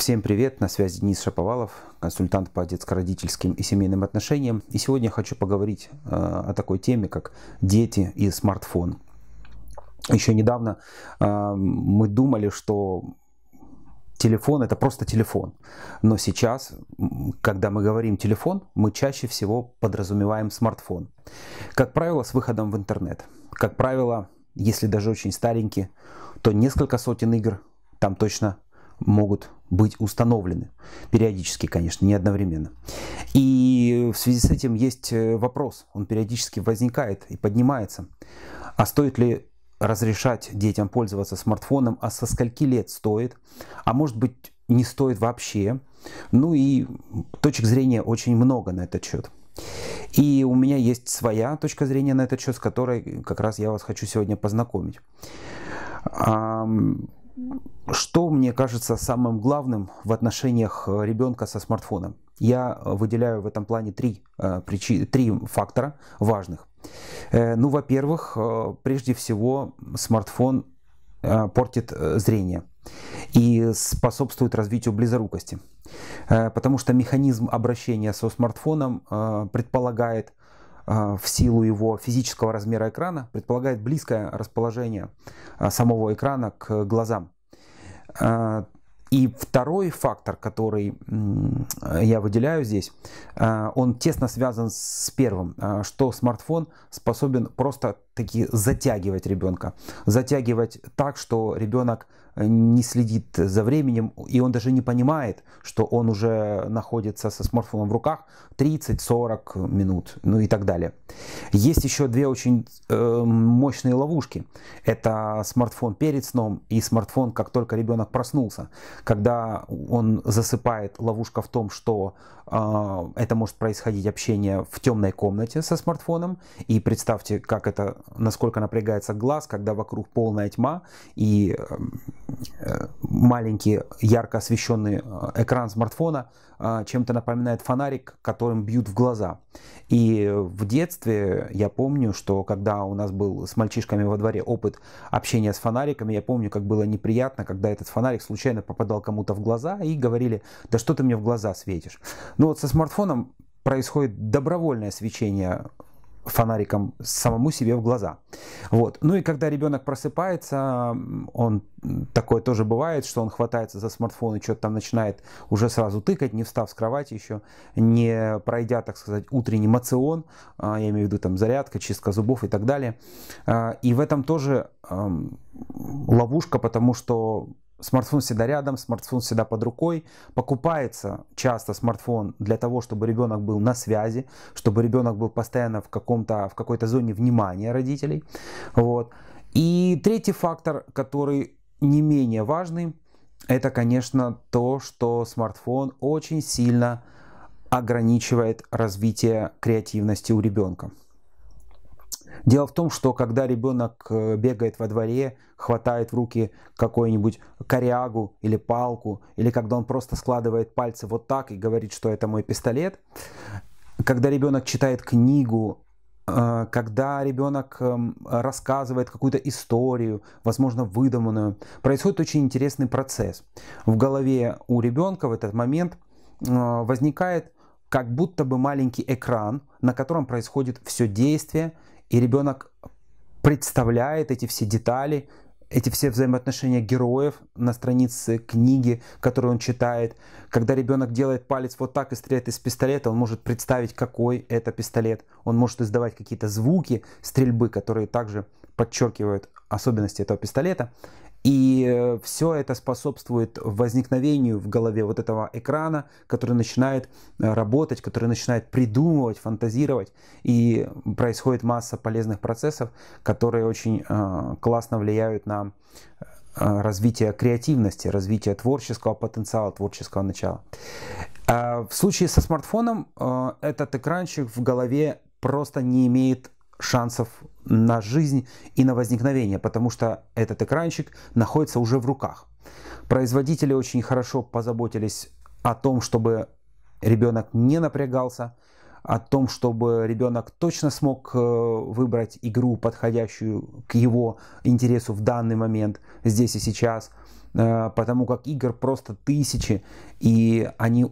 Всем привет, на связи Денис Шаповалов, консультант по детско-родительским и семейным отношениям. И сегодня я хочу поговорить э, о такой теме, как дети и смартфон. Еще недавно э, мы думали, что телефон это просто телефон. Но сейчас, когда мы говорим телефон, мы чаще всего подразумеваем смартфон. Как правило, с выходом в интернет. Как правило, если даже очень старенький, то несколько сотен игр там точно могут быть установлены. Периодически, конечно, не одновременно. И в связи с этим есть э, вопрос. Он периодически возникает и поднимается. А стоит ли разрешать детям пользоваться смартфоном? А со скольки лет стоит? А может быть, не стоит вообще? Ну и точек зрения очень много на этот счет. И у меня есть своя точка зрения на этот счет, с которой как раз я вас хочу сегодня познакомить. Что мне кажется самым главным в отношениях э, ребенка со смартфоном? Я э, выделяю в этом плане три, э, причи, три фактора важных. Ну, во-первых, прежде всего, смартфон портит зрение и способствует развитию близорукости. Потому что механизм обращения со смартфоном предполагает а, в силу его физического размера экрана предполагает близкое расположение а, самого экрана к глазам. А, и второй фактор, который я выделяю здесь, он тесно связан с первым, что смартфон способен просто таки затягивать ребенка. Затягивать так, что ребенок э, не следит за временем, и он даже не понимает, что он уже находится со смартфоном в руках 30-40 минут, ну и так далее. Есть еще две очень э, мощные ловушки. Это смартфон перед сном и смартфон, как только ребенок проснулся. Когда он засыпает, ловушка в том, что э, это может происходить общение в темной комнате со смартфоном, и представьте, как это насколько напрягается глаз, когда вокруг полная тьма и э, маленький ярко освещенный э, экран смартфона э, чем-то напоминает фонарик, которым бьют в глаза. И в детстве я помню, что когда у нас был с мальчишками во дворе опыт общения с фонариками, я помню, как было неприятно, когда этот фонарик случайно попадал кому-то в глаза и говорили, да что ты мне в глаза светишь. Ну вот со смартфоном происходит добровольное свечение фонариком самому себе в глаза. Вот. Ну и когда ребенок просыпается, он такое тоже бывает, что он хватается за смартфон и что-то там начинает уже сразу тыкать, не встав с кровати еще, не пройдя, так сказать, утренний мацион, а, я имею в виду там зарядка, чистка зубов и так далее. А, и в этом тоже ловушка, потому что Смартфон всегда рядом, смартфон всегда под рукой. Покупается часто смартфон для того, чтобы ребенок был на связи, чтобы ребенок был постоянно в, каком-то, в какой-то зоне внимания родителей. Вот. И третий фактор, который не менее важный, это, конечно, то, что смартфон очень сильно ограничивает развитие креативности у ребенка. Дело в том, что когда ребенок э, бегает во дворе, хватает в руки какую-нибудь корягу или палку, или когда он просто складывает пальцы вот так и говорит, что это мой пистолет, когда ребенок читает книгу, э, когда ребенок эм, рассказывает какую-то историю, возможно, выдуманную, происходит очень интересный процесс. В голове у ребенка в этот момент э, возникает как будто бы маленький экран, на котором происходит все действие, и ребенок представляет эти все детали, эти все взаимоотношения героев на странице книги, которую он читает. Когда ребенок делает палец вот так и стреляет из пистолета, он может представить, какой это пистолет. Он может издавать какие-то звуки стрельбы, которые также подчеркивают особенности этого пистолета. И э, все это способствует возникновению в голове вот этого экрана, который начинает э, работать, который начинает придумывать, фантазировать. И происходит масса полезных процессов, которые очень э, классно влияют на развитие креативности, развитие творческого потенциала, творческого начала. А в случае со смартфоном этот экранчик в голове просто не имеет шансов на жизнь и на возникновение, потому что этот экранчик находится уже в руках. Производители очень хорошо позаботились о том, чтобы ребенок не напрягался, о том, чтобы ребенок точно смог э, выбрать игру, подходящую к его интересу в данный момент, здесь и сейчас, э, потому как игр просто тысячи, и они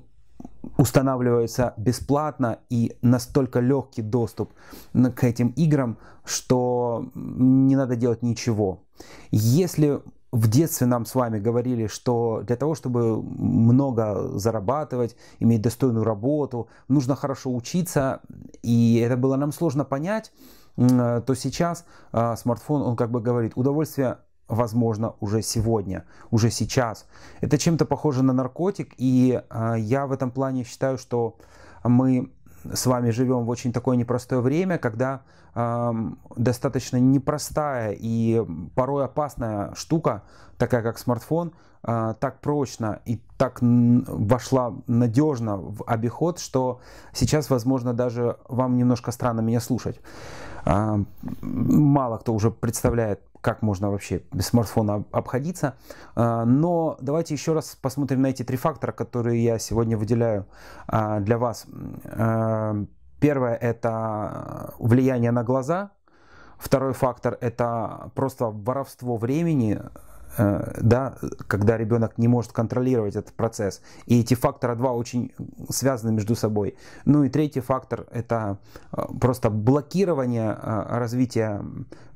устанавливается бесплатно и настолько легкий доступ к этим играм, что не надо делать ничего. Если в детстве нам с вами говорили, что для того, чтобы много зарабатывать, иметь достойную работу, нужно хорошо учиться, и это было нам сложно понять, то сейчас а, смартфон, он как бы говорит, удовольствие возможно, уже сегодня, уже сейчас. Это чем-то похоже на наркотик, и а, я в этом плане считаю, что мы с вами живем в очень такое непростое время, когда э, достаточно непростая и порой опасная штука, такая как смартфон, э, так прочно и так вошла надежно в обиход, что сейчас, возможно, даже вам немножко странно меня слушать. Э, мало кто уже представляет как можно вообще без смартфона обходиться. А, но давайте еще раз посмотрим на эти три фактора, которые я сегодня выделяю а, для вас. А, первое – это влияние на глаза. Второй фактор – это просто воровство времени, э, да, когда ребенок не может контролировать этот процесс. И эти фактора два очень связаны между собой. Ну и третий фактор – это э, просто блокирование э, развития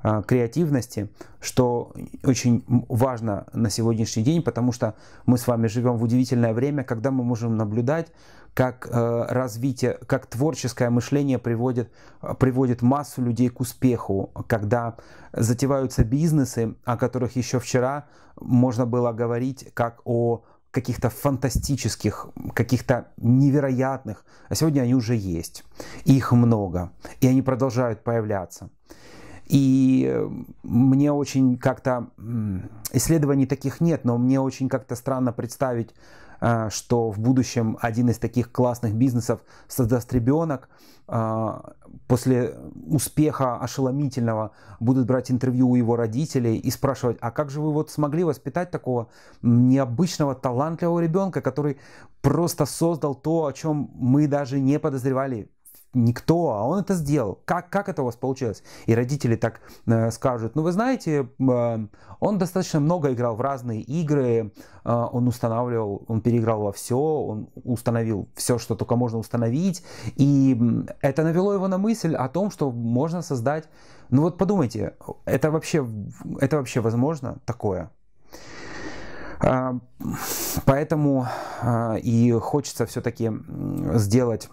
а, креативности, что очень важно на сегодняшний день, потому что мы с вами живем в удивительное время, когда мы можем наблюдать, как э, развитие, как творческое мышление приводит, приводит массу людей к успеху, когда затеваются бизнесы, о которых еще вчера можно было говорить как о каких-то фантастических, каких-то невероятных, а сегодня они уже есть, их много, и они продолжают появляться. И мне очень как-то, исследований таких нет, но мне очень как-то странно представить, а, что в будущем один из таких классных бизнесов создаст ребенок, а, после успеха ошеломительного будут брать интервью у его родителей и спрашивать, а как же вы вот смогли воспитать такого необычного, талантливого ребенка, который просто создал то, о чем мы даже не подозревали никто, а он это сделал. Как, как это у вас получилось? И родители так э, скажут, ну вы знаете, э, он достаточно много играл в разные игры, э, он устанавливал, он переиграл во все, он установил все, что только можно установить, и это навело его на мысль о том, что можно создать, ну вот подумайте, это вообще, это вообще возможно такое? А, поэтому а, и хочется все-таки сделать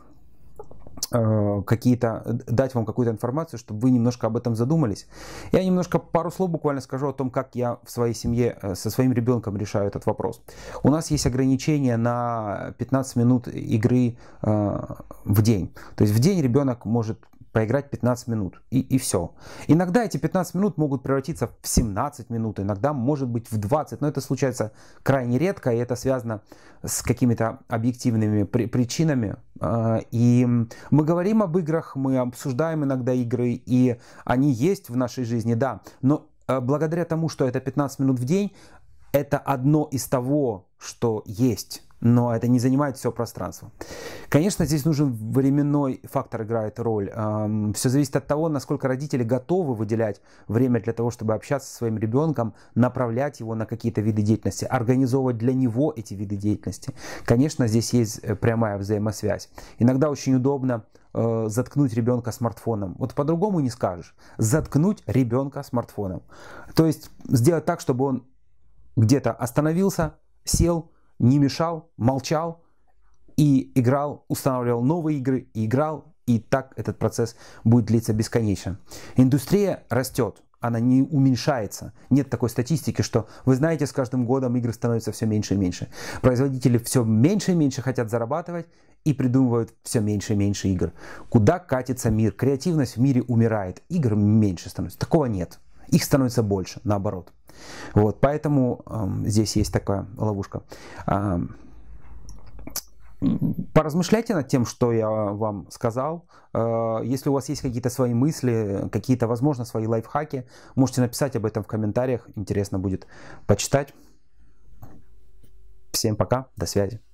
Э, какие-то, э, дать вам какую-то информацию, чтобы вы немножко об этом задумались. Я немножко пару слов буквально скажу о том, как я в своей семье э, со своим ребенком решаю этот вопрос. У нас есть ограничение на 15 минут игры в день. То есть в день ребенок может поиграть 15 минут, и, и все. Иногда эти 15 минут могут превратиться в 17 минут, иногда может быть в 20, но это случается крайне редко, и это связано с какими-то объективными при, причинами. А, и мы говорим об играх, мы обсуждаем иногда игры, и они есть в нашей жизни, да, но э, благодаря тому, что это 15 минут в день, это одно из того, что есть но это не занимает все пространство. Конечно, здесь нужен временной фактор играет роль. Все зависит от того, насколько родители готовы выделять время для того, чтобы общаться со своим ребенком, направлять его на какие-то виды деятельности, организовывать для него эти виды деятельности. Конечно, здесь есть э, прямая взаимосвязь. Иногда очень удобно э, заткнуть ребенка смартфоном. Вот по-другому не скажешь. Заткнуть ребенка смартфоном. То есть сделать так, чтобы он где-то остановился, сел, не мешал, молчал и играл, устанавливал новые игры и играл, и так этот процесс будет длиться бесконечно. Индустрия растет, она не уменьшается. Нет такой статистики, что вы знаете, с каждым годом игр становится все меньше и меньше. Производители все меньше и меньше хотят зарабатывать и придумывают все меньше и меньше игр. Куда катится мир? Креативность в мире умирает, игр меньше становится. Такого нет. Их становится больше, наоборот. Вот, поэтому э, здесь есть такая ловушка. Э, Поразмышляйте над тем, что я вам сказал. Э, если у вас есть какие-то свои мысли, какие-то, возможно, свои лайфхаки, можете написать об этом в комментариях. Интересно будет почитать. Всем пока, до связи.